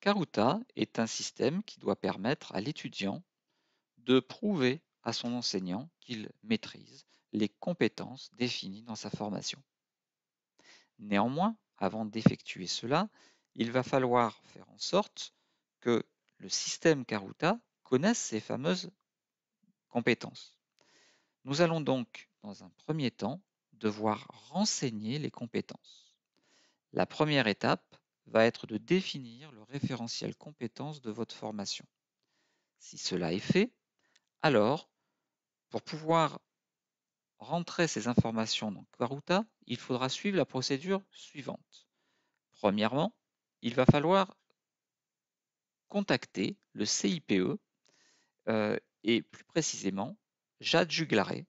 Karuta est un système qui doit permettre à l'étudiant de prouver à son enseignant qu'il maîtrise les compétences définies dans sa formation. Néanmoins, avant d'effectuer cela, il va falloir faire en sorte que le système Karuta connaisse ces fameuses compétences. Nous allons donc, dans un premier temps, devoir renseigner les compétences. La première étape va être de définir le référentiel compétences de votre formation. Si cela est fait, alors, pour pouvoir rentrer ces informations dans Quaruta, il faudra suivre la procédure suivante. Premièrement, il va falloir contacter le CIPE euh, et plus précisément Jade Juglaré,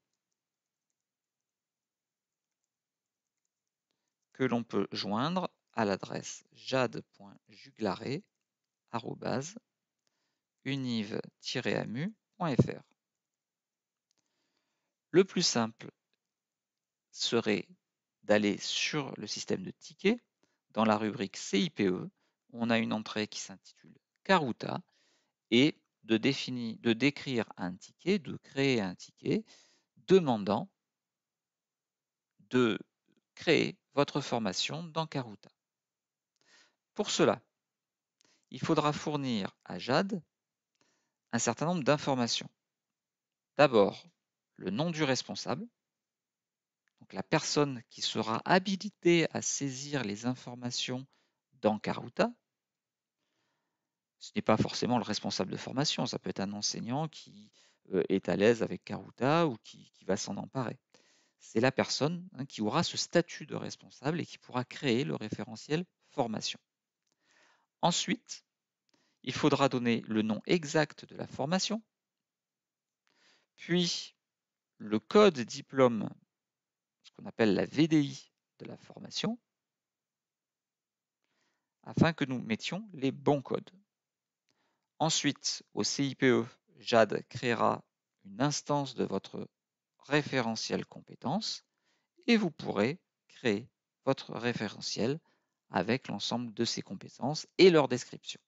que l'on peut joindre à l'adresse jade.juglaré@univ-amu.fr. Le plus simple serait d'aller sur le système de tickets. Dans la rubrique CIPE, on a une entrée qui s'intitule Caruta et de, définir, de décrire un ticket, de créer un ticket demandant de créer votre formation dans Caruta. Pour cela, il faudra fournir à Jade un certain nombre d'informations. D'abord, le nom du responsable, donc la personne qui sera habilitée à saisir les informations dans Karuta. Ce n'est pas forcément le responsable de formation, ça peut être un enseignant qui euh, est à l'aise avec Karuta ou qui va s'en emparer. C'est la personne hein, qui aura ce statut de responsable et qui pourra créer le référentiel formation. Ensuite, il faudra donner le nom exact de la formation, puis le code diplôme, ce qu'on appelle la VDI de la formation, afin que nous mettions les bons codes. Ensuite, au CIPE, JAD créera une instance de votre référentiel compétences et vous pourrez créer votre référentiel avec l'ensemble de ces compétences et leur description.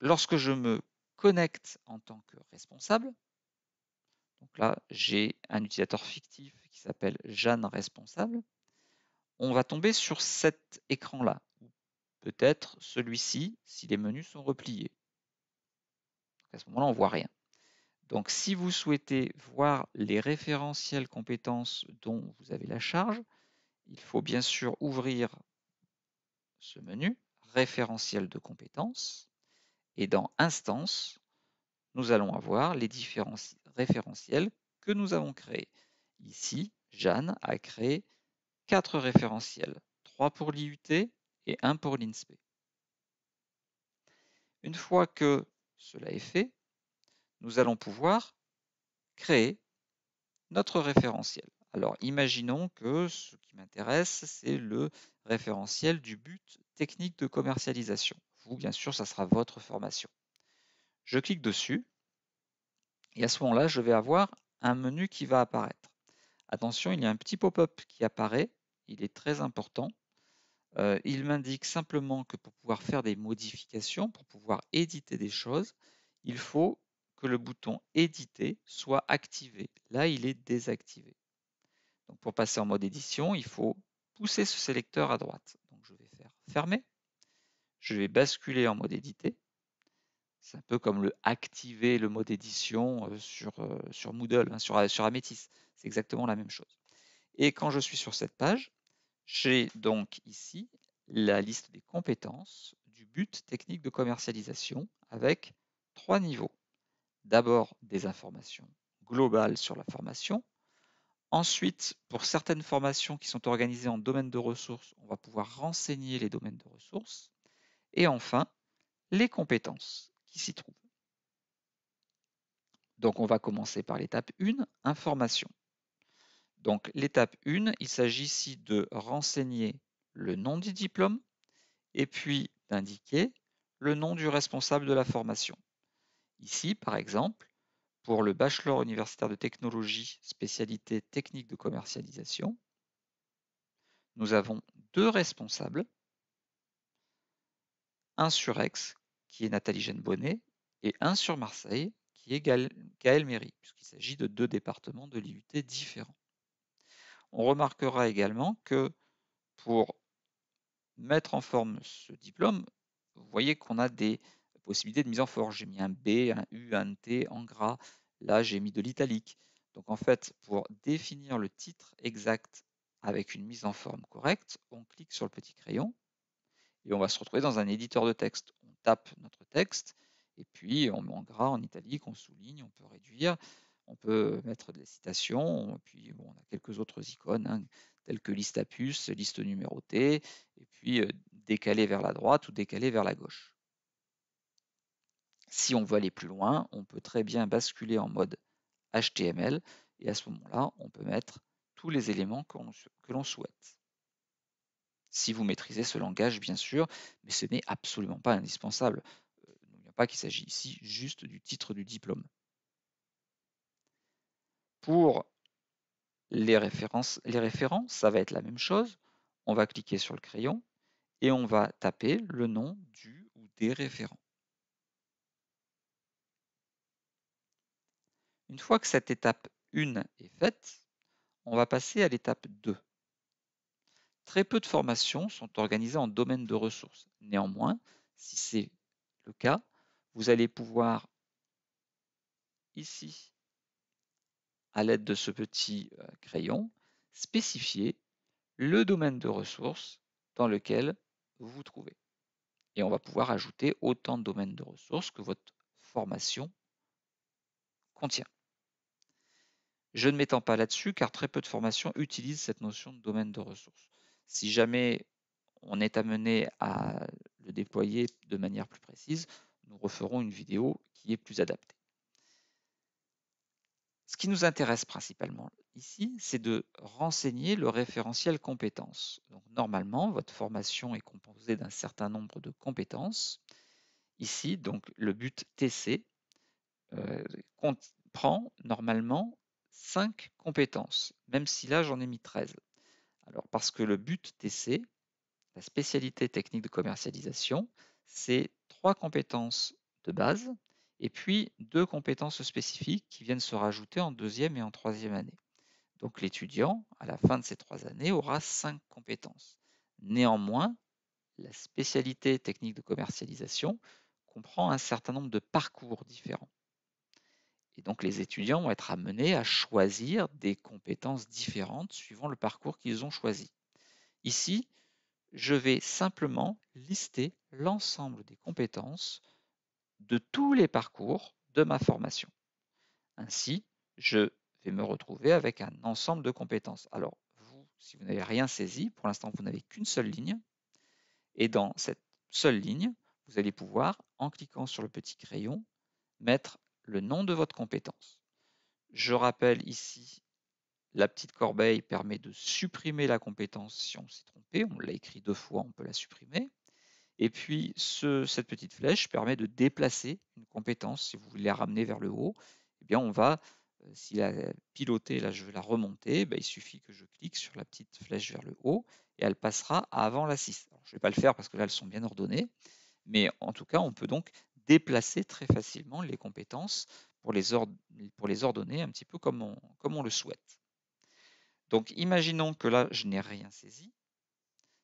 Lorsque je me connecte en tant que responsable, donc là j'ai un utilisateur fictif qui s'appelle Jeanne responsable, on va tomber sur cet écran-là, ou peut-être celui-ci si les menus sont repliés. à ce moment-là, on ne voit rien. Donc si vous souhaitez voir les référentiels compétences dont vous avez la charge, il faut bien sûr ouvrir ce menu, référentiel de compétences, et dans Instance, nous allons avoir les différents référentiels que nous avons créés. Ici, Jeanne a créé quatre référentiels, trois pour l'IUT et un pour l'INSPE. Une fois que cela est fait, nous allons pouvoir créer notre référentiel. Alors imaginons que ce qui m'intéresse, c'est le référentiel du but technique de commercialisation. Vous, bien sûr, ça sera votre formation. Je clique dessus et à ce moment-là, je vais avoir un menu qui va apparaître. Attention, il y a un petit pop-up qui apparaît, il est très important. Euh, il m'indique simplement que pour pouvoir faire des modifications, pour pouvoir éditer des choses, il faut que le bouton éditer soit activé. Là, il est désactivé pour passer en mode édition, il faut pousser ce sélecteur à droite. Donc je vais faire fermer. Je vais basculer en mode édité. C'est un peu comme le activer le mode édition euh, euh, hein, sur, sur Moodle, sur, sur C'est exactement la même chose. Et quand je suis sur cette page, j'ai donc ici la liste des compétences du but technique de commercialisation avec trois niveaux. D'abord des informations globales sur la formation, Ensuite, pour certaines formations qui sont organisées en domaine de ressources, on va pouvoir renseigner les domaines de ressources. Et enfin, les compétences qui s'y trouvent. Donc on va commencer par l'étape 1, information. Donc l'étape 1, il s'agit ici de renseigner le nom du diplôme et puis d'indiquer le nom du responsable de la formation. Ici, par exemple, pour le bachelor universitaire de technologie, spécialité technique de commercialisation, nous avons deux responsables, un sur Aix, qui est Nathalie Jeanne Bonnet, et un sur Marseille, qui est Gaël Méry, puisqu'il s'agit de deux départements de l'IUT différents. On remarquera également que pour mettre en forme ce diplôme, vous voyez qu'on a des Possibilité de mise en forme. J'ai mis un B, un U, un T en gras. Là, j'ai mis de l'italique. Donc en fait, pour définir le titre exact avec une mise en forme correcte, on clique sur le petit crayon et on va se retrouver dans un éditeur de texte. On tape notre texte et puis on met en gras, en italique, on souligne, on peut réduire, on peut mettre des citations, et puis on a quelques autres icônes hein, telles que liste à puces, liste numérotée, et puis euh, décaler vers la droite ou décaler vers la gauche. Si on veut aller plus loin, on peut très bien basculer en mode HTML et à ce moment-là, on peut mettre tous les éléments que l'on souhaite. Si vous maîtrisez ce langage, bien sûr, mais ce n'est absolument pas indispensable. Euh, N'oublions pas qu'il s'agit ici juste du titre du diplôme. Pour les, références, les référents, ça va être la même chose. On va cliquer sur le crayon et on va taper le nom du ou des référents. Une fois que cette étape 1 est faite, on va passer à l'étape 2. Très peu de formations sont organisées en domaine de ressources. Néanmoins, si c'est le cas, vous allez pouvoir ici, à l'aide de ce petit euh, crayon, spécifier le domaine de ressources dans lequel vous vous trouvez. Et on va pouvoir ajouter autant de domaines de ressources que votre formation contient. Je ne m'étends pas là-dessus car très peu de formations utilisent cette notion de domaine de ressources. Si jamais on est amené à le déployer de manière plus précise, nous referons une vidéo qui est plus adaptée. Ce qui nous intéresse principalement ici, c'est de renseigner le référentiel compétences. Donc, normalement, votre formation est composée d'un certain nombre de compétences. Ici, donc, le but TC euh, comprend normalement 5 compétences, même si là j'en ai mis 13. Alors parce que le but TC, la spécialité technique de commercialisation, c'est trois compétences de base et puis deux compétences spécifiques qui viennent se rajouter en deuxième et en troisième année. Donc l'étudiant, à la fin de ces trois années, aura cinq compétences. Néanmoins, la spécialité technique de commercialisation comprend un certain nombre de parcours différents. Et donc les étudiants vont être amenés à choisir des compétences différentes suivant le parcours qu'ils ont choisi. Ici, je vais simplement lister l'ensemble des compétences de tous les parcours de ma formation. Ainsi, je vais me retrouver avec un ensemble de compétences. Alors, vous, si vous n'avez rien saisi, pour l'instant, vous n'avez qu'une seule ligne. Et dans cette seule ligne, vous allez pouvoir, en cliquant sur le petit crayon, mettre le nom de votre compétence. Je rappelle ici, la petite corbeille permet de supprimer la compétence si on s'est trompé, on l'a écrit deux fois, on peut la supprimer. Et puis, cette petite flèche permet de déplacer une compétence. Si vous voulez la ramener vers le haut, eh bien on va, euh, si la piloter, là je veux la remonter, bah, il suffit que je clique sur la petite flèche vers le haut et elle passera avant la 6. je ne vais pas le faire parce que là, elles sont bien ordonnées. Mais en tout cas, on peut donc déplacer très facilement les compétences pour les, ordonner un petit peu comme on, le souhaite. Donc imaginons que là, je n'ai rien saisi.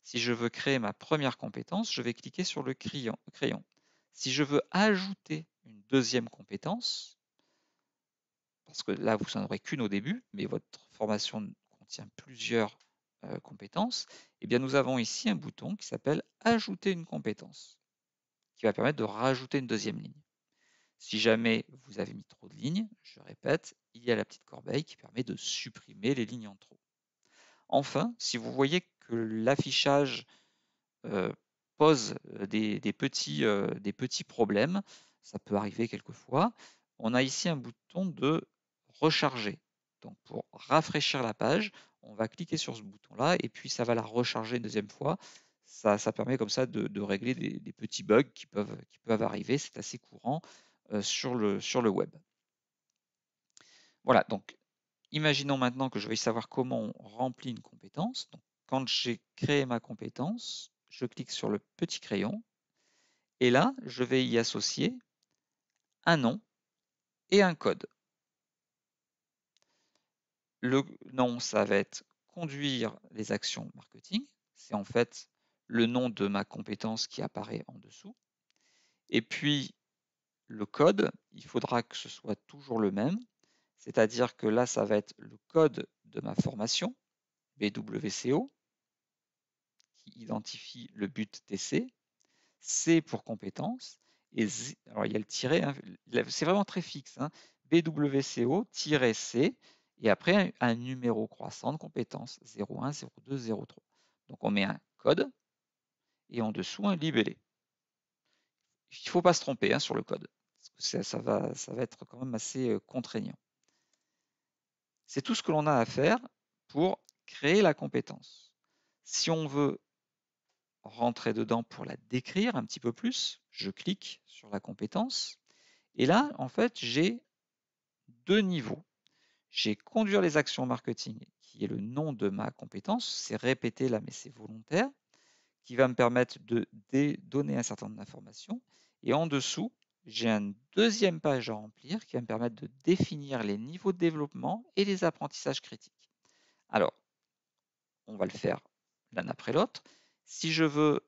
Si je veux créer ma première compétence, je vais cliquer sur le crayon. Si je veux ajouter une deuxième compétence, parce que là, vous n'en aurez qu'une au début, mais votre formation contient plusieurs euh, compétences, eh bien, nous avons ici un bouton qui s'appelle Ajouter une compétence qui va permettre de rajouter une deuxième ligne. Si jamais vous avez mis trop de lignes, je répète, il y a la petite corbeille qui permet de supprimer les lignes en trop. Enfin, si vous voyez que l'affichage euh, pose euh, des, petits, euh, des, petits, problèmes, ça peut arriver quelquefois, on a ici un bouton de recharger. Donc pour rafraîchir la page, on va cliquer sur ce bouton-là et puis ça va la recharger une deuxième fois ça, permet comme ça de, régler des, petits bugs qui peuvent, qui peuvent arriver. C'est assez courant euh, sur, le, sur le web. Voilà, donc imaginons maintenant que je veux savoir comment on remplit une compétence. Donc, quand j'ai créé ma compétence, je clique sur le petit crayon et là, je vais y associer un nom et un code. Le nom, ça va être conduire les actions marketing. C'est en fait le nom de ma compétence qui apparaît en dessous. Et puis, le code, il faudra que ce soit toujours le même, c'est-à-dire que là, ça va être le code de ma formation, BWCO, qui identifie le but TC, C pour compétence, et alors il y a le hein, c'est vraiment très fixe, hein, BWCO-C, et après un, numéro croissant de compétence, 01, 02, 03. Donc on met un code, et en dessous un libellé. Il ne faut pas se tromper hein, sur le code. ça, va, ça va être quand même assez euh, contraignant. C'est tout ce que l'on a à faire pour créer la compétence. Si on veut rentrer dedans pour la décrire un petit peu plus, je clique sur la compétence. Et là, en fait, j'ai deux niveaux. J'ai conduire les actions marketing, qui est le nom de ma compétence. C'est répété là, mais c'est volontaire qui va me permettre de donner un certain nombre d'informations. Et en dessous, j'ai une deuxième page à remplir qui va me permettre de définir les niveaux de développement et les apprentissages critiques. Alors, on va le faire l'un après l'autre. Si je veux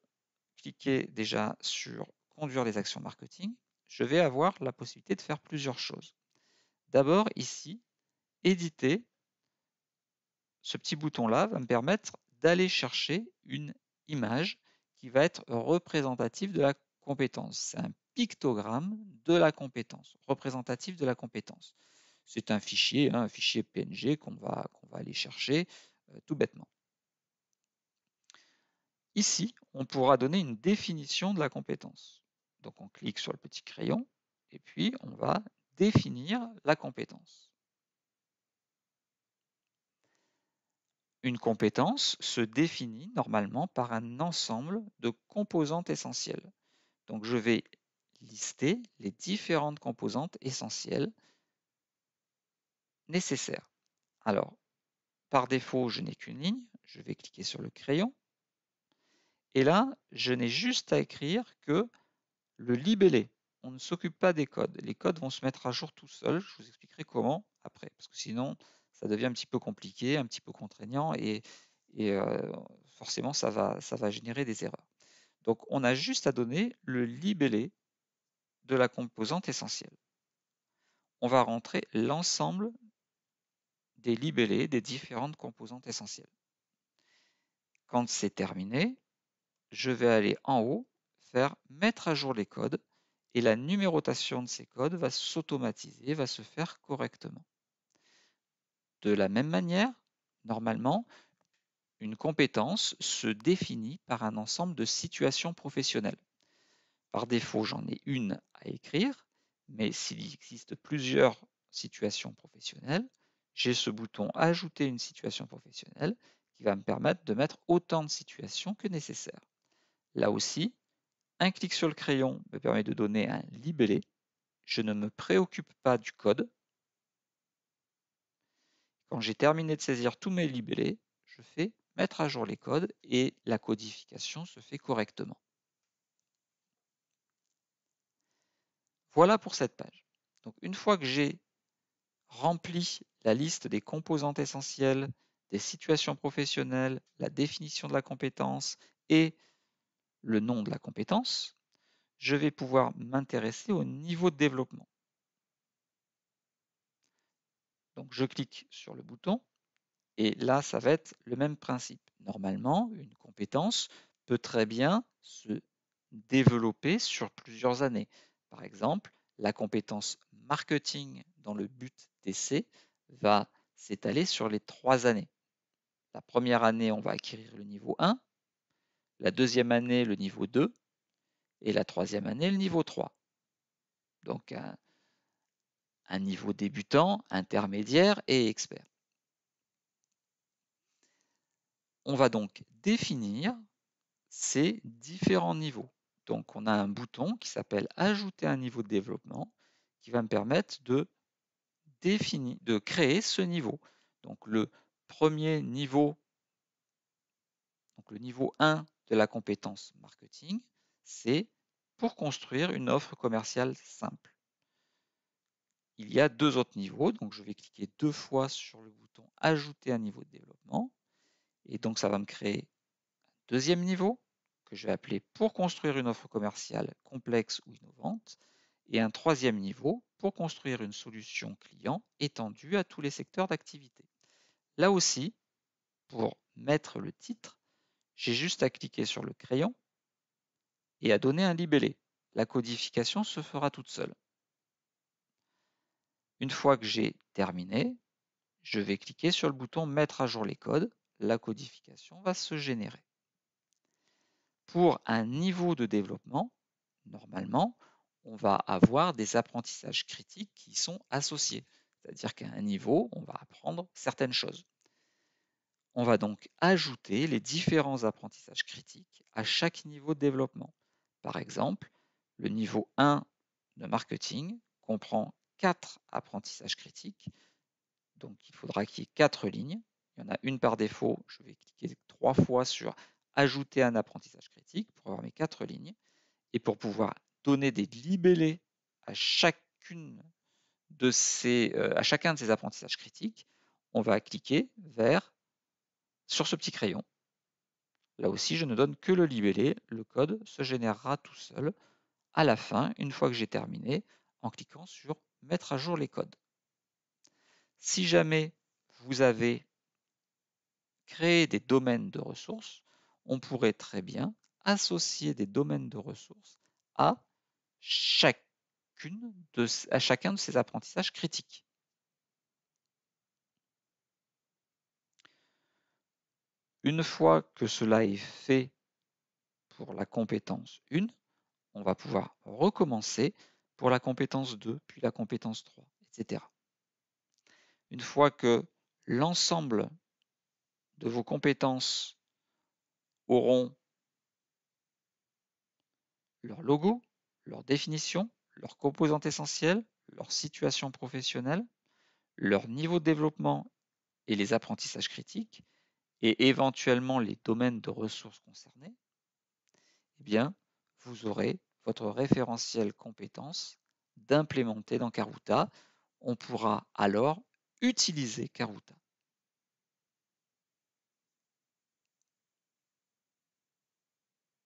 cliquer déjà sur conduire les actions marketing, je vais avoir la possibilité de faire plusieurs choses. D'abord, ici, éditer. Ce petit bouton-là va me permettre d'aller chercher une image qui va être représentative de la compétence. C'est un pictogramme de la compétence, représentatif de la compétence. C'est un fichier, hein, un fichier PNG qu'on va, va, aller chercher euh, tout bêtement. Ici, on pourra donner une définition de la compétence. Donc on clique sur le petit crayon et puis on va définir la compétence. Une compétence se définit normalement par un ensemble de composantes essentielles. Donc je vais lister les différentes composantes essentielles nécessaires. Alors, par défaut, je n'ai qu'une ligne. Je vais cliquer sur le crayon. Et là, je n'ai juste à écrire que le libellé. On ne s'occupe pas des codes. Les codes vont se mettre à jour tout seuls. Je vous expliquerai comment après, parce que sinon, ça devient un petit peu compliqué, un petit peu contraignant et, forcément ça va générer des erreurs. Donc on a juste à donner le libellé de la composante essentielle. On va rentrer l'ensemble des libellés des différentes composantes essentielles. Quand c'est terminé, je vais aller en haut, faire mettre à jour les codes et la numérotation de ces codes va s'automatiser, va se faire correctement. De la même manière, normalement, une compétence se définit par un ensemble de situations professionnelles. Par défaut, j'en ai une à écrire, mais s'il existe plusieurs situations professionnelles, j'ai ce bouton Ajouter une situation professionnelle qui va me permettre de mettre autant de situations que nécessaire. Là aussi, un clic sur le crayon me permet de donner un libellé. Je ne me préoccupe pas du code, quand j'ai terminé de saisir tous mes libellés, je fais mettre à jour les codes et la codification se fait correctement. Voilà pour cette page. Donc une fois que j'ai rempli la liste des composantes essentielles, des situations professionnelles, la définition de la compétence et le nom de la compétence, je vais pouvoir m'intéresser au niveau de développement. Donc je clique sur le bouton et là, ça va être le même principe. Normalement, une compétence peut très bien se développer sur plusieurs années. Par exemple, la compétence marketing dans le but d'essai va s'étaler sur les trois années. La première année, on va acquérir le niveau 1, la deuxième année, le niveau 2, et la troisième année, le niveau 3. Donc, un niveau débutant, intermédiaire et expert. On va donc définir ces différents niveaux. Donc on a un bouton qui s'appelle Ajouter un niveau de développement qui va me permettre de, définir, de créer ce niveau. Donc le premier niveau, donc le niveau 1 de la compétence marketing, c'est pour construire une offre commerciale simple il y a deux autres niveaux. Donc je vais cliquer deux fois sur le bouton Ajouter un niveau de développement. Et donc ça va me créer un deuxième niveau que je vais appeler pour construire une offre commerciale complexe ou innovante. Et un troisième niveau pour construire une solution client étendue à tous les secteurs d'activité. Là aussi, pour mettre le titre, j'ai juste à cliquer sur le crayon et à donner un libellé. La codification se fera toute seule. Une fois que j'ai terminé, je vais cliquer sur le bouton Mettre à jour les codes. La codification va se générer. Pour un niveau de développement, normalement, on va avoir des apprentissages critiques qui sont associés. C'est-à-dire qu'à un niveau, on va apprendre certaines choses. On va donc ajouter les différents apprentissages critiques à chaque niveau de développement. Par exemple, le niveau 1 de marketing comprend apprentissages critiques. Donc il faudra qu'il y ait quatre lignes. Il y en a une par défaut. Je vais cliquer trois fois sur Ajouter un apprentissage critique pour avoir mes quatre lignes. Et pour pouvoir donner des libellés à chacune de ces, euh, à chacun de ces apprentissages critiques, on va cliquer vers sur ce petit crayon. Là aussi, je ne donne que le libellé. Le code se générera tout seul à la fin, une fois que j'ai terminé, en cliquant sur mettre à jour les codes. Si jamais vous avez créé des domaines de ressources, on pourrait très bien associer des domaines de ressources à, chacune à chacun de ces apprentissages critiques. Une fois que cela est fait pour la compétence 1, on va pouvoir recommencer la compétence 2, puis la compétence 3, etc. Une fois que l'ensemble de vos compétences auront leur logo, leur définition, leurs composantes essentielles, leur situation professionnelle, leur niveau de développement et les apprentissages critiques, et éventuellement les domaines de ressources concernés, eh bien, vous aurez votre référentiel compétences, d'implémenter dans Caruta, On pourra alors utiliser Caruta.